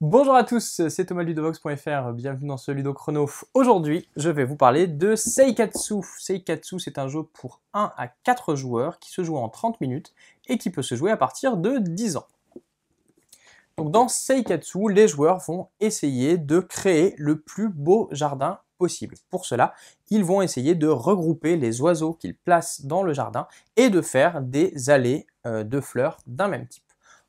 Bonjour à tous, c'est Thomas Ludovox.fr, bienvenue dans ce Ludochrono. Chrono. Aujourd'hui, je vais vous parler de Seikatsu. Seikatsu, c'est un jeu pour 1 à 4 joueurs qui se joue en 30 minutes et qui peut se jouer à partir de 10 ans. Donc dans Seikatsu, les joueurs vont essayer de créer le plus beau jardin possible. Pour cela, ils vont essayer de regrouper les oiseaux qu'ils placent dans le jardin et de faire des allées euh, de fleurs d'un même type.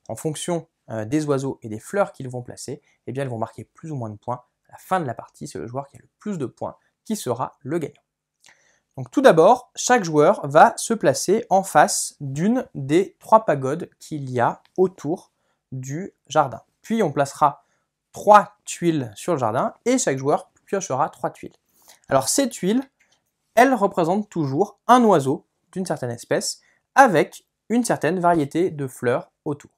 En fonction euh, des oiseaux et des fleurs qu'ils vont placer, eh bien, elles vont marquer plus ou moins de points. À la fin de la partie, c'est le joueur qui a le plus de points qui sera le gagnant. Donc tout d'abord, chaque joueur va se placer en face d'une des trois pagodes qu'il y a autour du jardin. Puis on placera trois tuiles sur le jardin et chaque joueur piochera trois tuiles. Alors ces tuiles, elles représentent toujours un oiseau d'une certaine espèce avec une certaine variété de fleurs autour.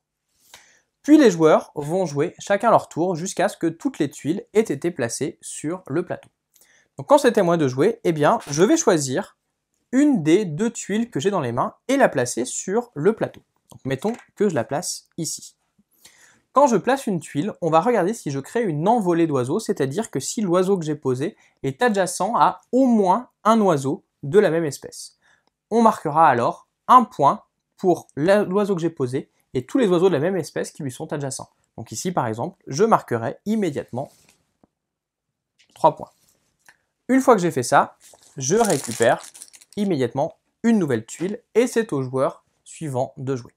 Puis les joueurs vont jouer chacun leur tour jusqu'à ce que toutes les tuiles aient été placées sur le plateau. Donc quand c'était moi de jouer, eh bien je vais choisir une des deux tuiles que j'ai dans les mains et la placer sur le plateau. mettons que je la place ici. Quand je place une tuile, on va regarder si je crée une envolée d'oiseaux, c'est-à-dire que si l'oiseau que j'ai posé est adjacent à au moins un oiseau de la même espèce. On marquera alors un point pour l'oiseau que j'ai posé et tous les oiseaux de la même espèce qui lui sont adjacents. Donc ici, par exemple, je marquerai immédiatement 3 points. Une fois que j'ai fait ça, je récupère immédiatement une nouvelle tuile et c'est au joueur suivant de jouer.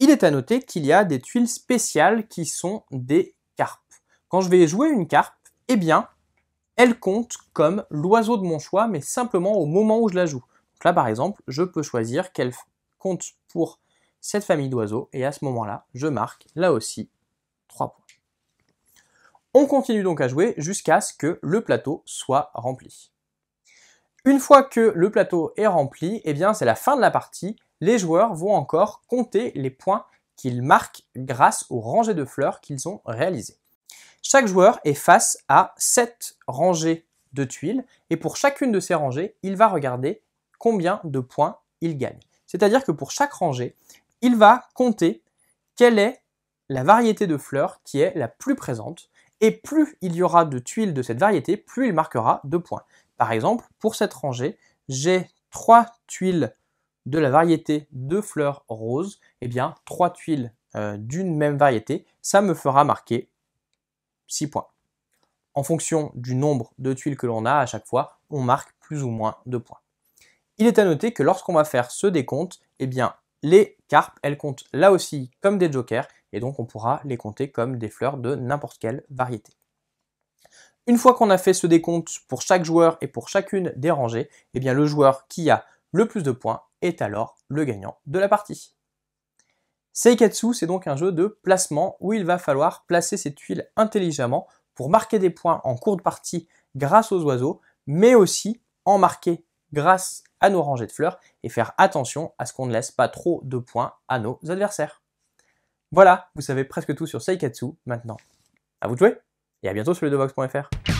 Il est à noter qu'il y a des tuiles spéciales qui sont des carpes. Quand je vais jouer une carpe, eh bien, elle compte comme l'oiseau de mon choix, mais simplement au moment où je la joue. Donc là, par exemple, je peux choisir qu'elle compte pour cette famille d'oiseaux et à ce moment-là, je marque là aussi 3 points. On continue donc à jouer jusqu'à ce que le plateau soit rempli. Une fois que le plateau est rempli, eh bien c'est la fin de la partie. Les joueurs vont encore compter les points qu'ils marquent grâce aux rangées de fleurs qu'ils ont réalisées. Chaque joueur est face à 7 rangées de tuiles et pour chacune de ces rangées, il va regarder combien de points il gagne. C'est-à-dire que pour chaque rangée, il va compter quelle est la variété de fleurs qui est la plus présente. Et plus il y aura de tuiles de cette variété, plus il marquera de points. Par exemple, pour cette rangée, j'ai trois tuiles de la variété de fleurs roses. Eh bien, trois tuiles euh, d'une même variété, ça me fera marquer 6 points. En fonction du nombre de tuiles que l'on a à chaque fois, on marque plus ou moins de points. Il est à noter que lorsqu'on va faire ce décompte, eh bien, les carpes, elles comptent là aussi comme des jokers, et donc on pourra les compter comme des fleurs de n'importe quelle variété. Une fois qu'on a fait ce décompte pour chaque joueur et pour chacune des rangées, eh bien le joueur qui a le plus de points est alors le gagnant de la partie. Seikatsu, c'est donc un jeu de placement où il va falloir placer ses tuiles intelligemment pour marquer des points en cours de partie grâce aux oiseaux, mais aussi en marquer grâce à nos rangées de fleurs et faire attention à ce qu'on ne laisse pas trop de points à nos adversaires. Voilà, vous savez presque tout sur Seikatsu maintenant. À vous de jouer et à bientôt sur devox.fr